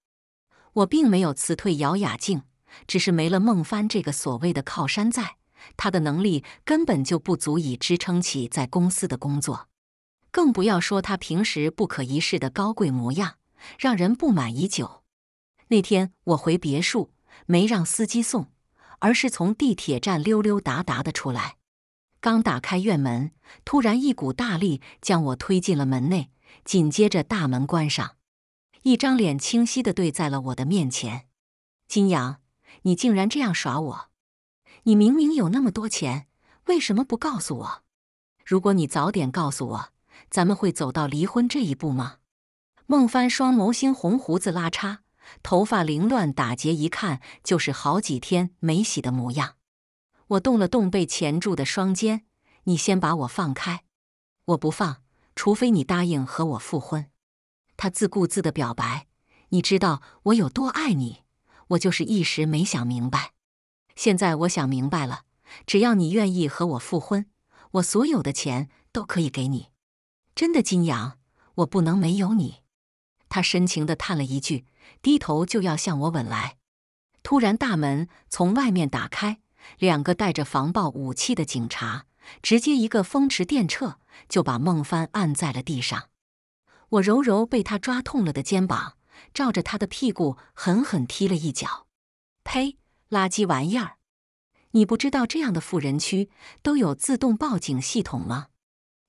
Speaker 1: 我并没有辞退姚雅静，只是没了孟帆这个所谓的靠山，在他的能力根本就不足以支撑起在公司的工作，更不要说他平时不可一世的高贵模样，让人不满已久。那天我回别墅，没让司机送，而是从地铁站溜溜达达的出来。刚打开院门，突然一股大力将我推进了门内，紧接着大门关上，一张脸清晰的对在了我的面前。金阳，你竟然这样耍我！你明明有那么多钱，为什么不告诉我？如果你早点告诉我，咱们会走到离婚这一步吗？孟帆双眸猩红，胡子拉碴，头发凌乱打结，一看就是好几天没洗的模样。我动了动被钳住的双肩，你先把我放开，我不放，除非你答应和我复婚。他自顾自的表白，你知道我有多爱你，我就是一时没想明白。现在我想明白了，只要你愿意和我复婚，我所有的钱都可以给你。真的，金阳，我不能没有你。他深情的叹了一句，低头就要向我吻来，突然大门从外面打开。两个带着防爆武器的警察，直接一个风驰电掣，就把孟帆按在了地上。我揉揉被他抓痛了的肩膀，照着他的屁股狠狠踢了一脚。呸！垃圾玩意儿！你不知道这样的富人区都有自动报警系统吗？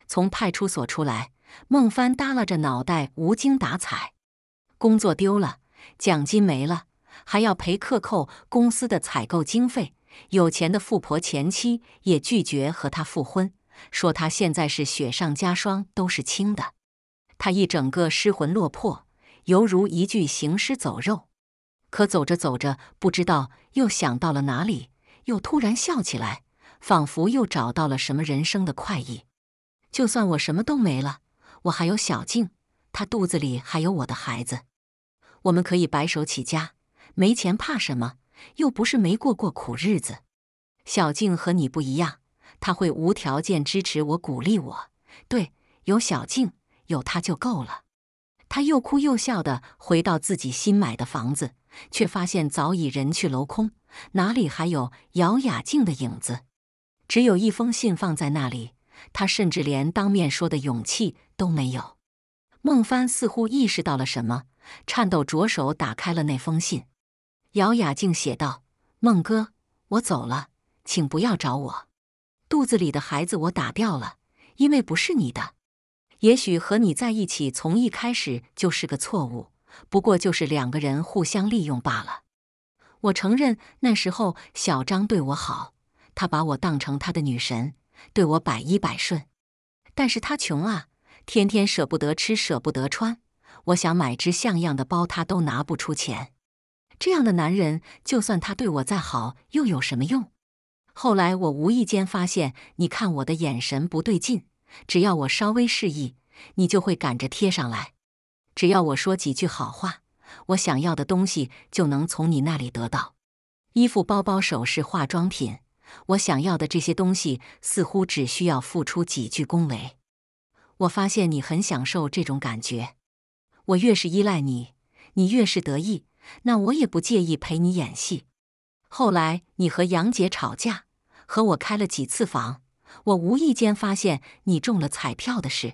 Speaker 1: 从派出所出来，孟帆耷拉着脑袋，无精打采。工作丢了，奖金没了，还要赔克扣公司的采购经费。有钱的富婆前妻也拒绝和他复婚，说他现在是雪上加霜都是轻的。他一整个失魂落魄，犹如一具行尸走肉。可走着走着，不知道又想到了哪里，又突然笑起来，仿佛又找到了什么人生的快意。就算我什么都没了，我还有小静，她肚子里还有我的孩子，我们可以白手起家，没钱怕什么？又不是没过过苦日子，小静和你不一样，她会无条件支持我、鼓励我。对，有小静，有她就够了。他又哭又笑地回到自己新买的房子，却发现早已人去楼空，哪里还有姚雅静的影子？只有一封信放在那里，他甚至连当面说的勇气都没有。孟帆似乎意识到了什么，颤抖着手打开了那封信。姚雅静写道：“孟哥，我走了，请不要找我。肚子里的孩子我打掉了，因为不是你的。也许和你在一起从一开始就是个错误，不过就是两个人互相利用罢了。我承认那时候小张对我好，他把我当成他的女神，对我百依百顺。但是他穷啊，天天舍不得吃舍不得穿，我想买只像样的包他都拿不出钱。”这样的男人，就算他对我再好，又有什么用？后来我无意间发现，你看我的眼神不对劲。只要我稍微示意，你就会赶着贴上来。只要我说几句好话，我想要的东西就能从你那里得到。衣服、包包、首饰、化妆品，我想要的这些东西，似乎只需要付出几句恭维。我发现你很享受这种感觉。我越是依赖你，你越是得意。那我也不介意陪你演戏。后来你和杨姐吵架，和我开了几次房。我无意间发现你中了彩票的事，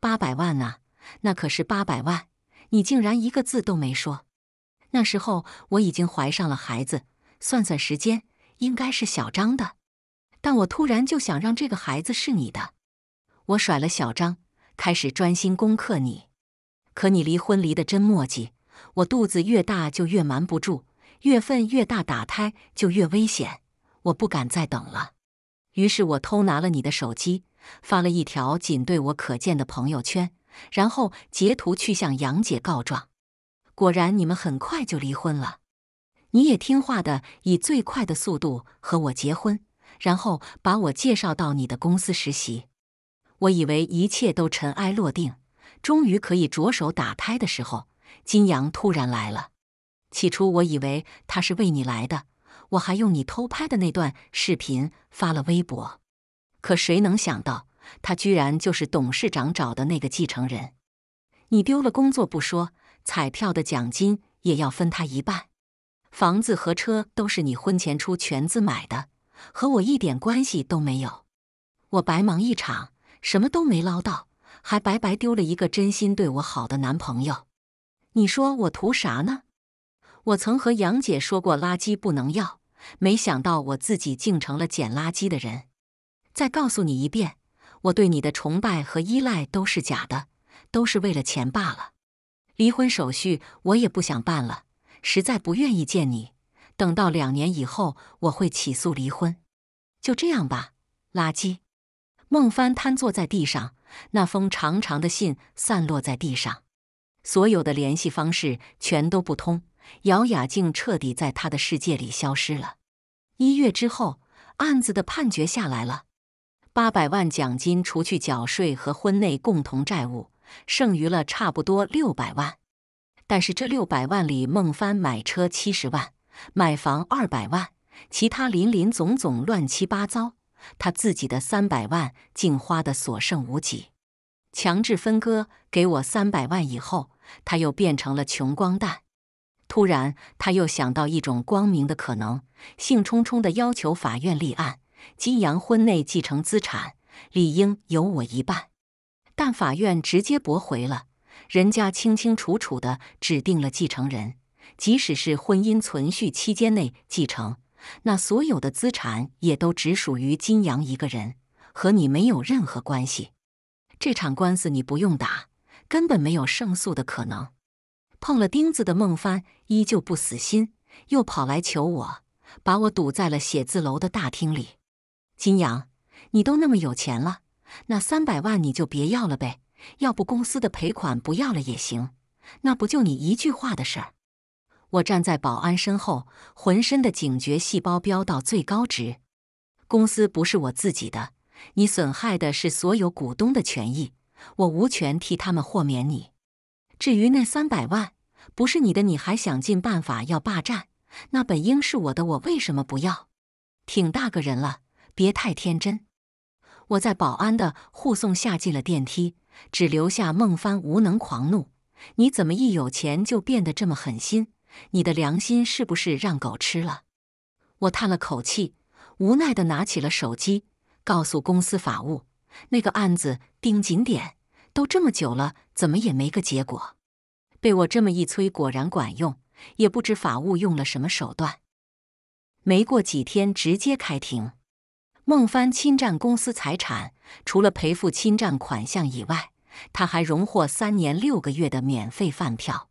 Speaker 1: 八百万啊！那可是八百万，你竟然一个字都没说。那时候我已经怀上了孩子，算算时间，应该是小张的。但我突然就想让这个孩子是你的。我甩了小张，开始专心攻克你。可你离婚离得真墨迹。我肚子越大就越瞒不住，月份越大打胎就越危险，我不敢再等了。于是我偷拿了你的手机，发了一条仅对我可见的朋友圈，然后截图去向杨姐告状。果然，你们很快就离婚了。你也听话的，以最快的速度和我结婚，然后把我介绍到你的公司实习。我以为一切都尘埃落定，终于可以着手打胎的时候。金阳突然来了，起初我以为他是为你来的，我还用你偷拍的那段视频发了微博。可谁能想到，他居然就是董事长找的那个继承人！你丢了工作不说，彩票的奖金也要分他一半，房子和车都是你婚前出全资买的，和我一点关系都没有。我白忙一场，什么都没捞到，还白白丢了一个真心对我好的男朋友。你说我图啥呢？我曾和杨姐说过垃圾不能要，没想到我自己竟成了捡垃圾的人。再告诉你一遍，我对你的崇拜和依赖都是假的，都是为了钱罢了。离婚手续我也不想办了，实在不愿意见你。等到两年以后，我会起诉离婚。就这样吧，垃圾。孟帆瘫坐在地上，那封长长的信散落在地上。所有的联系方式全都不通，姚雅静彻底在他的世界里消失了。一月之后，案子的判决下来了，八百万奖金除去缴税和婚内共同债务，剩余了差不多六百万。但是这六百万里，孟帆买车七十万，买房二百万，其他林林总总乱七八糟，他自己的三百万竟花得所剩无几。强制分割给我三百万以后。他又变成了穷光蛋。突然，他又想到一种光明的可能，兴冲冲地要求法院立案。金阳婚内继承资产，理应由我一半。但法院直接驳回了，人家清清楚楚地指定了继承人。即使是婚姻存续期间内继承，那所有的资产也都只属于金阳一个人，和你没有任何关系。这场官司你不用打。根本没有胜诉的可能。碰了钉子的孟帆依旧不死心，又跑来求我，把我堵在了写字楼的大厅里。金阳，你都那么有钱了，那三百万你就别要了呗。要不公司的赔款不要了也行，那不就你一句话的事儿？我站在保安身后，浑身的警觉细胞飙到最高值。公司不是我自己的，你损害的是所有股东的权益。我无权替他们豁免你。至于那三百万，不是你的，你还想尽办法要霸占，那本应是我的，我为什么不要？挺大个人了，别太天真。我在保安的护送下进了电梯，只留下孟帆无能狂怒。你怎么一有钱就变得这么狠心？你的良心是不是让狗吃了？我叹了口气，无奈地拿起了手机，告诉公司法务。那个案子盯紧点，都这么久了，怎么也没个结果？被我这么一催，果然管用。也不知法务用了什么手段，没过几天直接开庭。孟帆侵占公司财产，除了赔付侵占款项以外，他还荣获三年六个月的免费饭票。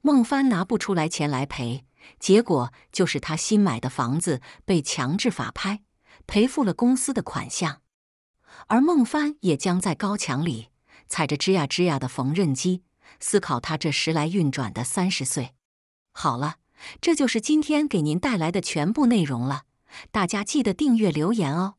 Speaker 1: 孟帆拿不出来钱来赔，结果就是他新买的房子被强制法拍，赔付了公司的款项。而孟帆也将在高墙里踩着吱呀吱呀的缝纫机，思考他这时来运转的三十岁。好了，这就是今天给您带来的全部内容了，大家记得订阅留言哦。